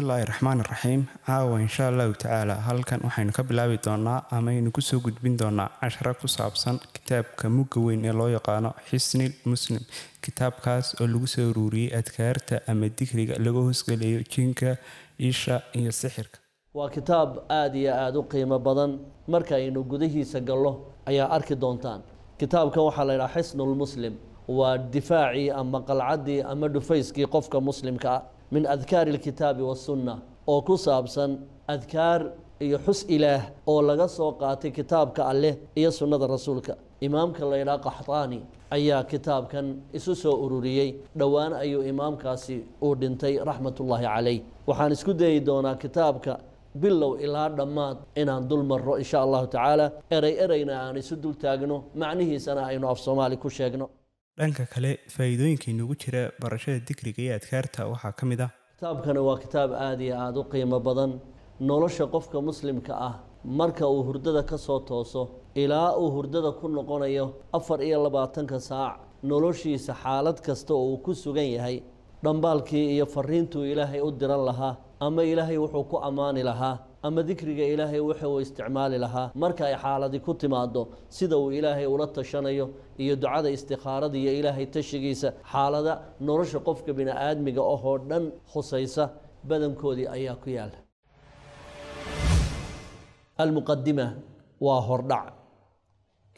bismillaahi raxmaan raxiim caawa insha allahu tacaala halkan waxaynu ka bilaabi doonaa amaaynu kusoo gudbin doonaa cashara ku saabsan kitaabka mugga weyn ee loo yaqaano xisnil muslim kitaabkaas oo lagu soo uruuriyey adkaarta ama dikriga laga hoosgelayo jinka isha iyo sixirka waa kitaab aada iyo aada u qiimo badan marka aynu gudahiisa gallo ayaa arki doontaan kitaabkan waxaa la ydhaha xisnulmuslim waa difaacii ama qalcaddii ama dhufayskii qofka muslimka ah min adkaari alkitaabi waالsunna oo ku saabsan adkaar iyo xus ilaah oo laga soo qaatay kitaabka alleh iyo sunnada rasuulka imaamka la ydhaha qaxtaani ayaa kitaabkan isu soo ururiyey dhowaan ayuu imaamkaasi uu dhintay raxmatullaahi calayh waxaan isku dayi doonaa kitaabka bilow ilaa dhammaad inaan dul marro insha allahu tacaala eray erayna aan isu dul taagno macnihiisana aynu af soomaali ku sheegno dhanka kale faa'iidooyinka inugu jira barashada dikriga iyo adkaarta waxaa ka mid ah kitaabkani waa kitaab aada iyo aada u qiimo badan nolosha qofka muslimka ah marka uu hurdada ka soo tooso ilaa uu hurdada ku noqonayo afar iyo labaatanka saac noloshiisa xaalad kasta oo uu ku sugan yahay dhambaalkii iyo fariintuu ilaahay u diran lahaa ama ilaahay wuxuu ku ammaani lahaa ama dikriga ilaahay waxa isticmaali lahaa marka ay xaaladi ku timaado sida uu ilaahay ula tashanayo iyo ducada istikhaarada iyo ilaahay tashigiisa xaalada nolosha qofka bini-aadmiga ahoo dhan khusaysa badankoodii ayaa ku yaalla almuqadima waa hordhac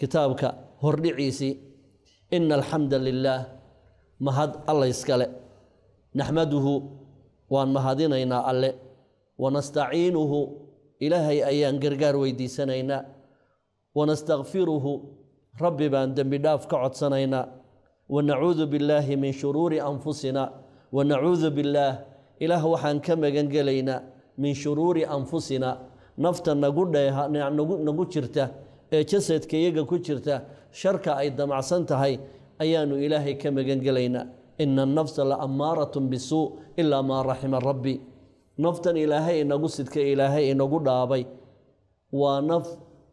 kitaabka hordhiciisii ina alxamda lilaah mahad alla iskale naxmaduhu waan mahadinaynaa alle wanastaciinuhu ilaahay ayaan gargaar weydiisanaynaa wanastakfiruhu rabbi baan dembi dhaaf ka codsanaynaa wanacuudu billaahi min shuruuri anfusina wanacuudu billaah ilaah waxaan ka magan gelaynaa min shuruuri anfusina nafta nagu dheehanagu jirta ee jasadka iyaga ku jirta sharka ay damacsan tahay ayaanu ilaahay ka magan gelaynaa ina annafsa la ammaaratun bisuu ilaa maa raxima rabbi naftan ilaahay inagu sidkay ilaahay inagu dhaabay waa naf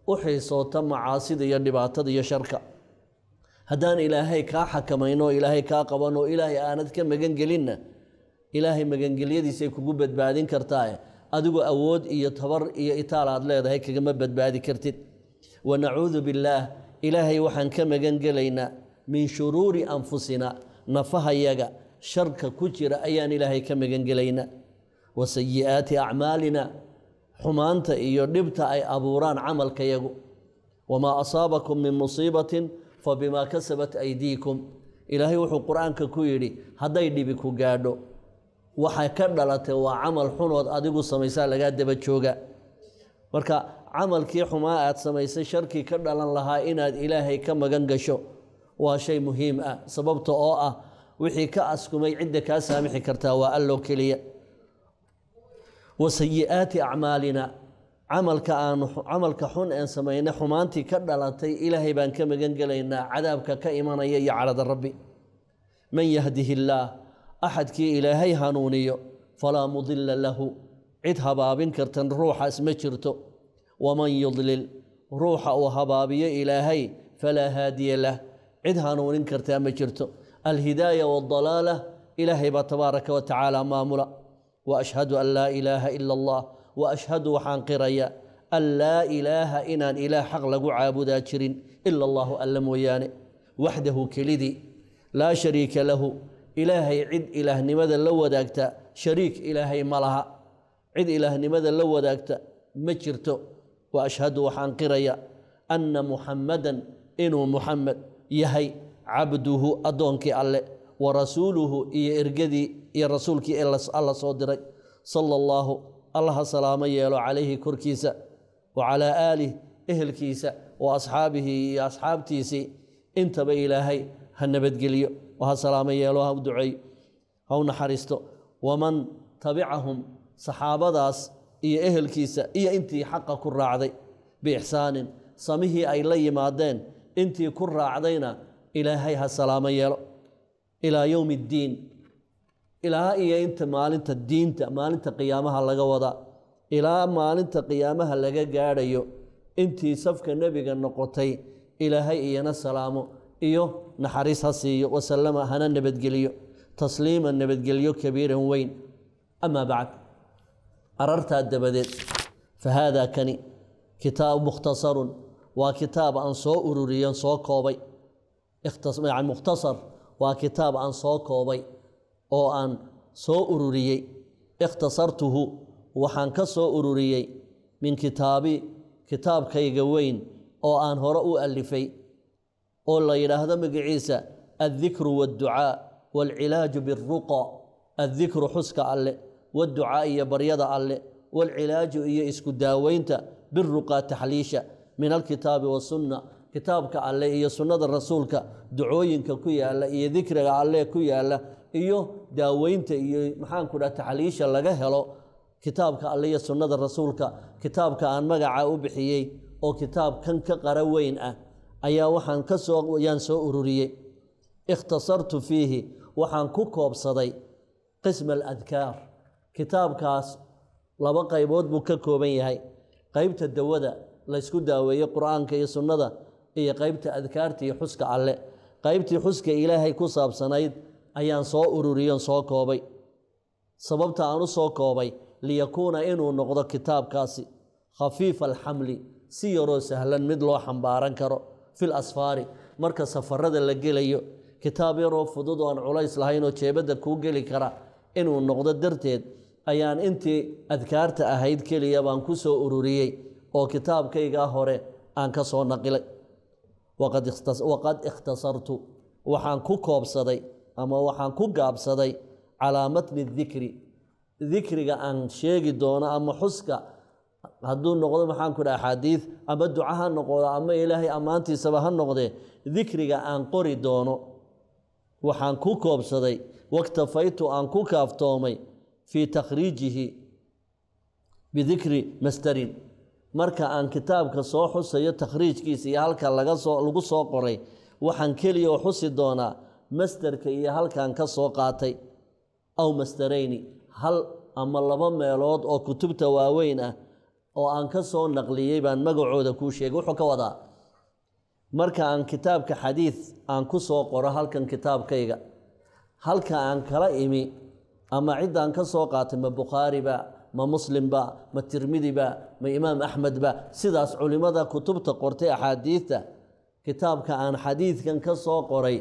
u xiisoota macaasida iyo dhibaatada iyo sharka haddaan ilaahay kaa xakamaynoo ilaahay kaa qabanoo ilaahay aanad ka magangelinna ilaahay magangelyadiisay kugu badbaadin kartaae adigoo awood iyo tabar iyo itaal aad leedahay kagama badbaadi kartid wa nacuudu billaah ilaahay waxaan ka magangelaynaa min shuruuri anfusina nafahayaga sharka ku jira ayaan ilaahay ka magangelaynaa wa sayi'aati acmaalina xumaanta iyo dhibta ay abuuraan camalkayagu wamaa asaabakum min musiibatin fa bimaa kasabat aydiikum ilaahay wuxuu qur-aanka ku yidhi hadday dhibi ku gaadho waxay ka dhalatay waa camal xunood adigu samaysaa lagaa daba jooga marka camalkii xumaa aad samaysay sharkii ka dhalan lahaa inaad ilaahay ka magan gasho waa shay muhiim ah sababta oo ah wixii ka askumay cidda kaa saamixi kartaa waa alloo keliya wasayi-aati acmaalina camalka aanu camalka xun een samaynay xumaantii ka dhalatay ilaahay baan ka magan gelaynaa cadaabka ka imanaya iyo cadhada rabbi man yahdihi illaah axadkii ilaahay hanuuniyo falaa mudila lahu cid habaabin kartan ruuxaas ma jirto waman yudlil ruuxa uu habaabiyo ilaahay falaa haadiya lah cid hanuunin kartaa ma jirto alhidaaya waaldalaala ilaahay baa tabaaraka wa tacaala maamula وأشهد أن لا إله إلا الله وأشهد وحان قريا أن لا إله إنان إله حق لقو عابدا جرين إلا الله ألا موياني وحده كلدي لا شريك له إلهي عد إله نمذا لو وداكتا شريك إلهي ملها عد إله نمذا لو وداكتا مجرتو وأشهد وحان قريا أن محمدا إنو محمد يهي عبده أدونك الله ورسوله إيه إرقدي iyo rasuulkii ee alla soo diray sala allaahu allaha salaamo yeelo calayhi korkiisa wa calaa aalih ehelkiisa wa asxaabihi iyo asxaabtiisii intaba ilaahay ha nabadgeliyo oo ha salaamo yeelo ha u duceeyo ha u naxariisto waman tabicahum saxaabadaas iyo ehelkiisa iyo intii xaqa ku raacday biixsaanin samihii ay la yimaadeen intii ku raacdayna ilaahay ha salaamo yeelo ilaa yowmi iddiin ilaa iyo inta maalinta diinta maalinta qiyaamaha laga wada ilaa maalinta qiyaamaha laga gaadhayo intii safka nebiga noqotay ilaahay iyona salaamo iyo naxariis ha siiyo wasalama hana nabadgeliyo tasliima nabadgelyo kabiiran weyn amaa bacd arartaa dabadeed fa haadaa kani kitaabu mukhtasarun waa kitaab aan soo ururiyan soo koobay mukhtasar waa kitaab aan soo koobay oo aan soo ururiyey ikhtasartuhu waxaan ka soo ururiyey min kitaabi kitaabkayga weyn oo aan hore u alifay oo la yidhaahdo magiciisa addikru waadducaa waalcilaaju biruqa addikru xuska alle waadducaa iyo baryada alle waalcilaaju iyo isku daaweynta biruqaa taxliisha min alkitaabi wasunna kitaabka alle iyo sunnada rasuulka ducooyinka ku yaalla iyo dikriga alle ku yaalla iyo daaweynta iyo maxaanku dhaa taxaliisha laga helo kitaabka alle iyo sunnada rasuulka kitaabka aan magaca u bixiyey oo kitaab kan ka qara weyn ah ayaa waxaan kasooyaan soo ururiyey ikhtasartu fiihi waxaan ku koobsaday qisma aladkaar kitaabkaas laba qaybood buu ka kooban yahay qaybta dawada laysku daaweeye qur'aanka iyo sunnada iyo qaybta adkaarta iyo xuska alle qaybtii xuska ilaahay ku saabsanayd ayaan soo ururiyon soo koobay sababta aan u soo koobay liyakuuna inuu noqdo kitaabkaasi khafiifa alxamli si yaroo sahlan mid loo xambaaran karo fil asfaari marka safarada la gelayo kitaab yaroo fudud oo aan culays oo jeebadda kuu geli kara inuu noqdo darteed ayaan intii adkaarta ahayd keliya baan ku soo ururiyey oo kitaabkaygaa hore aan ka soo naqilay waqad ikhtasartu waxaan ku koobsaday ama waxaan ku gaabsaday calaa matni dikri dikriga aan sheegi doono ama xuska hadduu noqdo maxaanku dha axaadiid ama duca ha noqdo ama ilaahay ammaantiisaba ha noqdee dikriga aan qori doono waxaan ku koobsaday waktafaytu aan ku kaaftoomay fii takhriijihi bidikri masterin marka aan kitaabka soo xusayo takhriijkiisa iyo halka laga soo lagu soo qoray waxaan keliya oo xusi doonaa masterka iyo halkan ka soo qaatay aw masdarayni hal ama laba meelood oo kutubta waaweyn ah oo aan ka soo naqliyey baan magacooda kuu sheegay wuxuu ka wadaa marka aan kitaabka xadiid aan ku soo qoro halkan kitaabkayga halka aan kala imi ama ciddaan ka soo qaatay ma bukhaariba ma muslimba ma tirmidiba ma imaam axmedba sidaas culimmada kutubta qortay axaadiidta kitaabka aan xadiidkan ka soo qoray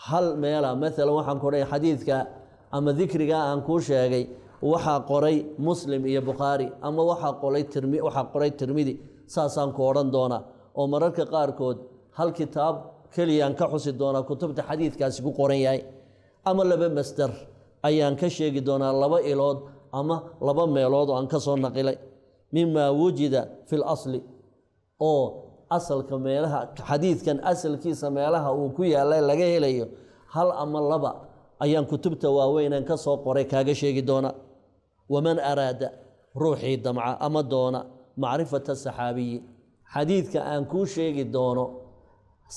hal meela ah. maalan waxaan ku odhanay xadiidka ama dikriga aan kuu sheegay waxaa qoray muslim iyo bukhaari ama waxaa qoray tirmi waxaa qoray tirmidi saasaan ku odhan doonaa oo mararka qaarkood hal kitaab keliyaan ka xusi doonaa kutubta xadiidkaasi ku qoran yahay ama laba masdar ayaan ka sheegi doonaa laba ilood ama laba meelood oo aan ka soo naqilay mimaa wujida fi lasli oo asalka meelaha xadiidkan asalkiisa meelaha uu ku yaallay laga helayo hal ama laba ayaan kutubta waaweynan ka soo qoray kaaga sheegi doona waman araada ruuxii damca ama doona macrifata saxaabiyi xadiidka aan kuu sheegi doono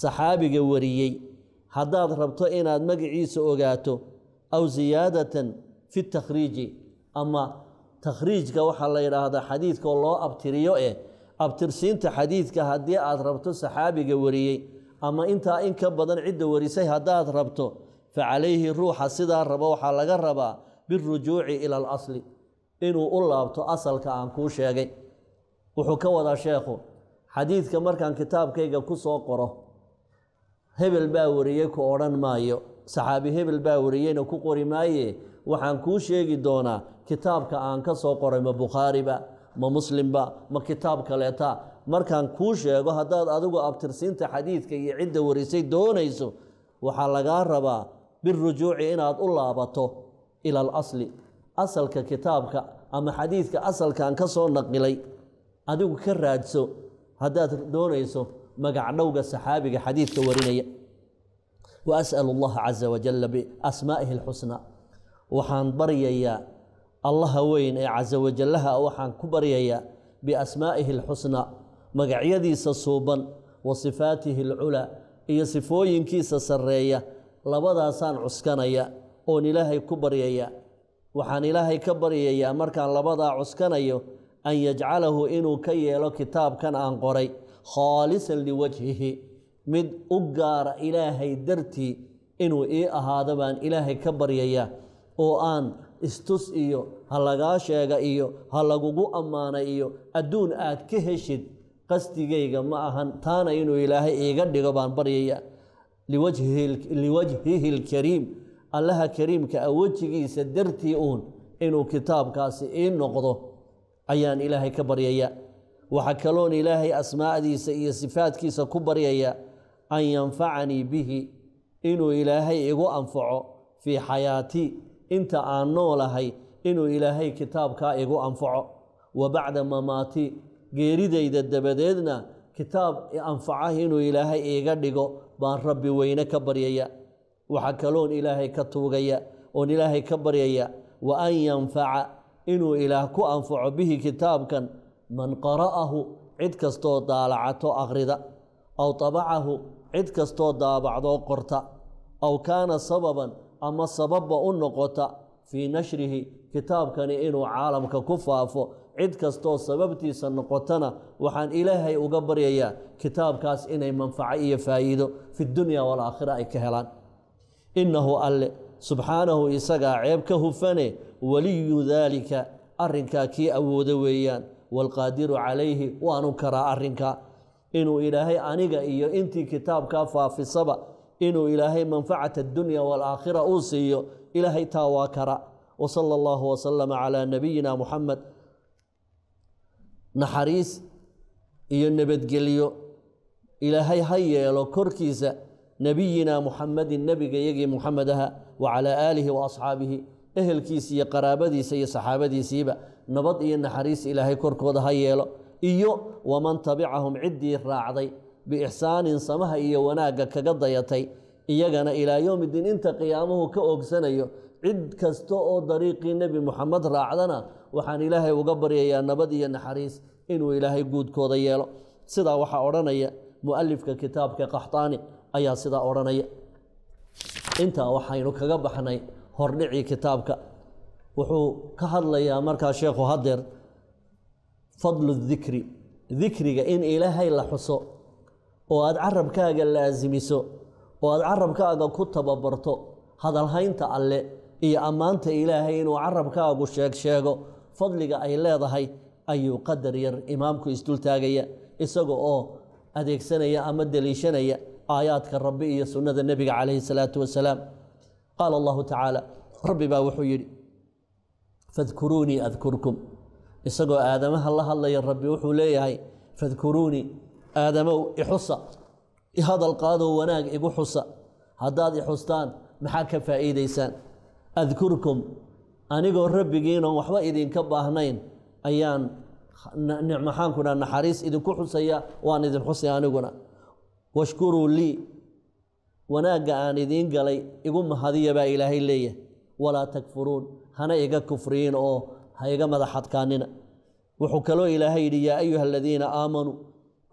saxaabiga wariyey haddaad rabto inaad magiciisa ogaato aw siyaadatan fi takhriiji ama takhriijka waxaa la yidhaahdaa xadiidkaoo loo abtiriyo eh abtirsiinta xadiidka haddii aada rabto saxaabiga wariyey ama intaa in ka badan cidda warisay haddaad rabto fa calayhi ruuxa sidaa rabo waxaa laga rabaa birujuuci ila alasli inuu u laabto asalka aan kuu sheegay wuxuu ka wadaa sheekhu xadiidka markaan kitaabkayga ku soo qoro hebel baa wariyey ku odhan maayo saxaabi hebel baa wariyeyna ku qori maaye waxaan kuu sheegi doonaa kitaabka aan ka soo ma bukhaariba ma muslimba ma kitaab kaleeta markaan kuu sheego haddaad adigu abtirsiinta xadiidka iyo cidda warisay doonayso waxaa lagaa rabaa birujuuci inaad u laabato ila alasli asalka kitaabka ama xadiidka asalkaan ka soo naqilay adigu ka raadso haddaad doonayso magacdhowga saxaabiga xadiidka warinaya wa llaha allaha casa wajalla biasmaa'ihi alxusnaa waxaan baryayaa allaha weyn ee casa wajallaha waxaan ku baryayaa biasmaa'ihi alxusnaa magacyadiisa suuban wa sifaatihi alculaa iyo sifooyinkiisa sarreeya labadaasaan cuskanaya oon ilaahay ku baryaya waxaan ilaahay ka baryayaa markaan labadaa cuskanayo an yajcalahu inuu ka yeelo kitaabkan aan qoray khaalisan liwajhihi mid u gaara ilaahay dartii inuu ii ahaado baan ilaahay ka baryayaa oo aan istus iyo ha lagaa sheega iyo ha lagugu ammaana iyo adduun aad ka heshid qasdigayga ma ahan taana inuu ilaahay iiga dhigo baan baryaya liwajhihi lkariim allaha kariimka a ah, wejigiisa dartii uun inuu kitaabkaasi ii noqdo ayaan ilaahay ka baryaya waxaa kaloon ilaahay asmaadiisa iyo sifaadkiisa ku baryaya an yanfacanii bihi inuu ilaahay igu anfaco fii xayaatii inta aan noolahay inuu ilaahay kitaabkaa igu anfaco wa bacda mamaati geeridayda dabadeedna kitaab anfaca inuu ilaahay iiga dhigo baan rabbi weyne ka baryaya waxa kaloon ilaahay ka tuugaya oon ilaahay ka baryaya wa an yanfaca inuu ilaah ku anfaco bihi kitaabkan man qara'ahu cid kastoo daalacato akhrida aw tabacahu cid kastoo daabacdoo qorta aw kaana sababan ama sababba u noqota fii nashrihi kitaabkani inuu caalamka ku faafo cid kastoo sababtiisa noqotana waxaan ilaahay uga baryayaa kitaabkaas inay manfaco iyo faa'iido fi dunya waalaakhira ay ka helaan innahu alle subxaanahu isagaa ceeb ka hufane waliyu daalika arrinkaa kii awoodo weeyaan waalqaadiru calayhi waanu karaa arrinkaa inuu ilaahay aniga iyo intii kitaabkaa faafisaba inuu ilaahay manfacata اdunya wاlaakhira uu siiyo ilaahay taa waa kara wsalى اllahu wslm calى nabiyina muxamed naxariis iyo nabadgelyo ilaahay ha yeelo korkiisa nabiyina muxamedin nebiga yagii muxamed aha wacalaa aalihi waasxaabihi ehelkiisa iyo qaraabadiisa iyo saxaabadiisiiba nabad iyo naxariis ilaahay korkooda ha yeelo iyo waman tabicahum cidii raacday biixsaanin samaha iyo wanaagga kaga dayatay iyagana ilaa yowmi inta qiyaamuhu ka ogsanayo cid kasta oo dariiqii nebi muxamed raacdana waxaan ilaahay uga baryayaa nabad iyo naxariis inuu ilaahay guudkooda yeelo sidaa waxaa odhanaya mu'alifka kitaabka qaxtaani ayaa sidaa odhanaya intaa waxaynu kaga baxnay hordhicii kitaabka wuxuu ka hadlayaa markaa sheekhu haddeer fadlu dikri dikriga in ilaahay la xuso oo aad carabkaaga laasimiso oo aad carabkaaga ku tababarto hadalhaynta alle iyo ammaanta ilaahay inuu carabkaagu sheeg sheego fadliga ay leedahay ayuu qadar yar imaamku isdultaagaya isaga oo adeegsanaya ama deliishanaya aayaadka rabbi iyo sunnada nebiga calayhi salaatu wasalaam qaala allahu tacaala rabbi baa wuxuu yidhi fadkuruunii adkurkum isagoo aadamaha la hadlaya rabbi wuxuu leeyahay fadkuruunii aadamow ixusa hadal qaadoo wanaag igu xusa haddaad ixustaan maxaa ka faa'iidaysaan adkurkum anigoo rabbigiinon waxba idinka baahnayn ayaan maxaanku naxariis idinku xusaya waan idin xusay aniguna washkuruu lii wanaagga aan idiin galay igu mahadiya baa ilaahay leeyahay walaa takfuruun hana iga kufriyin oo ha iga madaxadkaanina wuxuu kaloo ilaahay yidhi yaa ayuha aladiina aamanuu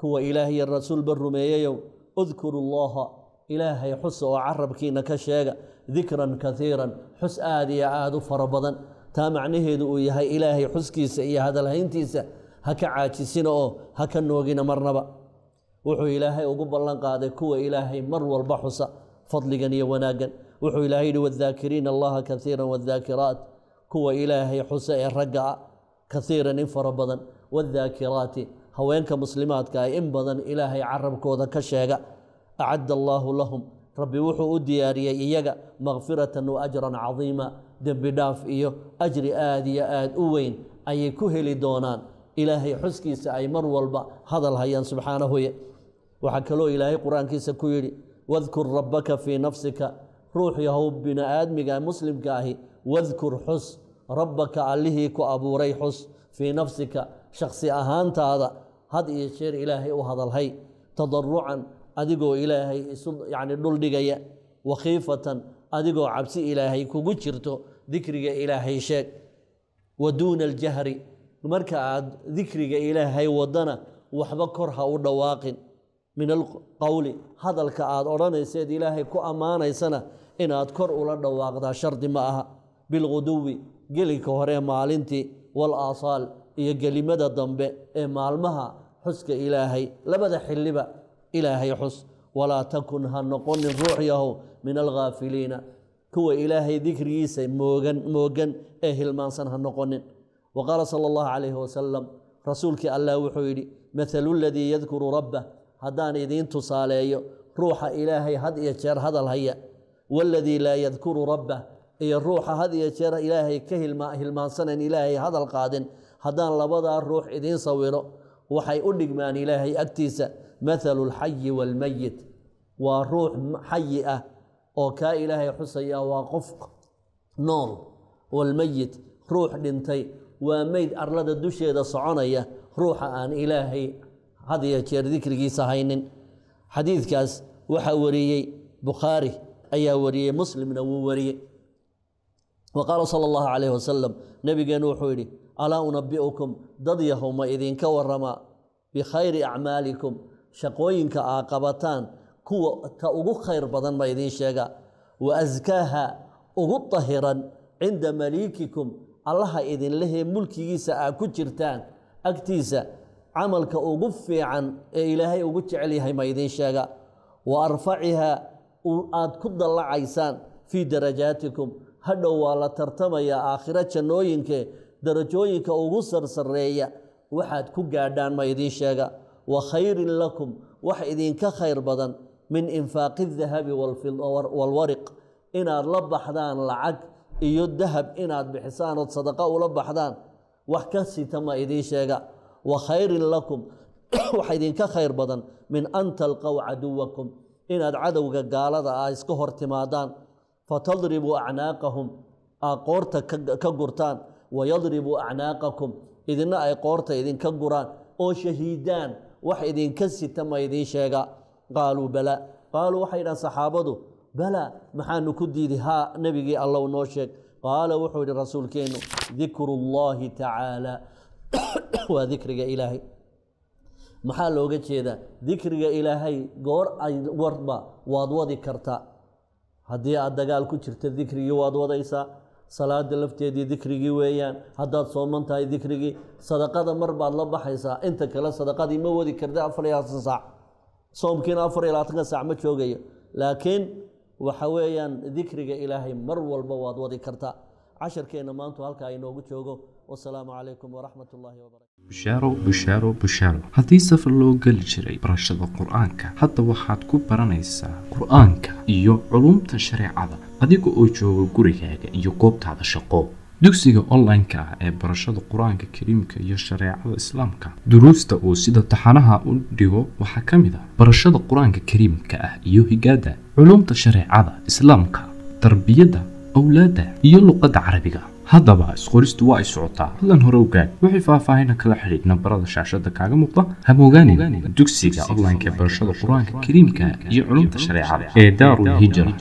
kuwa ilaah iyo rasuulba rumeeyayow udkuru llaha ilaahay xusa oo carabkiina ka sheega dikran kaiiran xus aad iyo aada u fara badan taa macnaheedu uu yahay ilaahay xuskiisa iyo hadalhayntiisa ha ka caajisina oo ha ka noogina marnaba wuxuu ilaahay ugu ballan qaaday kuwa ilaahay mar walba xusa fadligan iyo wanaagan wuxuu ilaahay yihi wadaakiriina allaha kaiiran wadaakiraat kuwa ilaahay xusa ee ragga a ah, kaiiran in fara badan wadaakiraati haweenka muslimaadka ah in badan ilaahay carabkooda ka sheega acadda allaahu lahum rabbi wuxuu u diyaariyey iyaga makfiratan wa ajran cadiima dembi dhaaf iyo ajri aad iyo aada u weyn ayay ku heli doonaan ilaahay xuskiisa ay mar walba hadal hayaan subxaanahuye waxaa kaloo ilaahay qur-aankiisa ku yidhi wadkur rabbaka fii nafsika ruux yahow bini-aadmiga muslimka ahi wadkur xus rabbaka allihii ku abuuray xus fii nafsika shaksi ahaantaada had iyo jeer ilaahay u hadalhay tadarucan adigoo ilaahay isu yacni dhuldhigaya wakhiifatan adigoo cabsi ilaahay kugu jirto dikriga ilaahay sheeg wa duuna aljahri marka aad dikriga ilaahay wadana waxba kor ha u dhawaaqin min alqowli hadalka aad odhanayseed ilaahay ku ammaanaysana inaad kor ula dhawaaqdaa shardi ma aha bilguduwi gelinka hore maalintii waalaaasaal iyo gelimada dambe ee maalmaha xuska ilaahay labada xilliba ilaahay xus walaa takun ha noqonin ruux min alghaafiliina kuwa ilaahay dikrigiisa moogan moogan ee hilmaansan ha noqonin wa qaala sala allahu calayhi wasalam rasuulkii allah wuxuu yidhi mathalu ladii yadkuru rabbah haddaan idiin tusaaleeyo ruuxa ilaahay had iyo jeer hadal haya waaladii laa yadkuru rabbah iyo ruuxa had iyo jeer ilaahay ka hilmaansanayn ilaahay hadal qaadin haddaan labadaa ruux idiin sawiro waxay u dhigmaan ilaahay agtiisa mathalu lxayi waalmeyit waa ruux xayi ah oo kaa ilaahay xusaya waa qof nool waalmeyit ruux dhintay waa meyd arlada dusheeda soconaya ruuxa aan ilaahay hadiyo jeer dikrigiisa haynin xadiidkaas waxaa wariyey bukhaari ayaa wariyey muslimna wuu wariyey wa qaala sala allahu calayh wasalam nebigeenu wuxuu yidhi alaa unabi'ukum dad yahow ma idinka warama bikhayri acmaalikum shaqooyinka aa qabataan kuwa ta ugu khayr badan ma idiin sheega wa askaaha ugu dahiran cinda maliikikum allaha idinlehee mulkigiisa aa ku jirtaan agtiisa camalka ugu fiican ee ilaahay ugu jecel yahay ma idiin sheega wa arfaciha aada ku dallacaysaan fii darajaatikum hadhow waa la tartamayaa aakhiro jannooyinkee darajooyinka ugu sarsareeya waxaad ku gaadhaan ma idiin sheega wa khayrin lakum wax idinka khayr badan min infaaqi dahabi walwariq inaad la baxdaan lacag iyo dahab inaad bixisaan ood sadaqa ula baxdaan wax ka sita ma idiin sheega wa khayrin lakum wax idinka khayr badan min an talqow caduwakum inaad cadowga gaalada ah iska hor timaadaan fatadribuu acnaaqahum aad qoorta ka gurtaan ويضرب أعناقكم إذن أي قورت إذن كقران أو شهيدان وح إذن كسي تم إذن شيغا قالوا بلا قالوا وحينا صحابته بلا محان نكدي ها نبي الله نوشك قال وحول الرسول كينو ذكر الله تعالى وذكر إلهي maxaa looga jeedaa dikriga ilaahay goor ay warba waad wadi kartaa haddii aad dagaal ku jirta dikrigii waad wadaysaa salaada lafteedii dikrigii weeyaan haddaad sooman tahay dikrigii sadaqada mar baad la baxaysaa inta kale sadaqadii ma wadi karta afar iyo labaatan saac soomkiina afar iyo labaatanka saac ma joogayo laakiin waxa weeyaan dikriga ilaahay mar walba waad wadi kartaa casharkeenna maantu halkaa inoogu joogo wasalaamu calaykum waraxmat ullaahi wbarakatushaaro bushaaro bushaaro haddii safar loo geli jiray barashada qur-aanka hadda waxaad ku baranaysaa qur-aanka iyo culumta shareecada adiga oo jooga gurigaaga iyo goobtaada shaqo dugsiga online-ka ah ee barashada qur-aanka kariimka iyo shareecada islaamka duruusta uu sida taxanaha u dhigo waxaa ka mid ah barashada qur-aanka kariimka ah iyo higaada culumta shareecada islaamka tarbiyadda owlaada iyo luqadda carabiga haddaba isqoristu waa ay socotaa hadlan hore ogaag wixii faahfaahina kala xidhiidh nambarada shaashada kaaga muuqda hamogaanin dugsiga online-ka ee barashada qur-aanka kariimka iyo culumta shareecada ee daarul hijra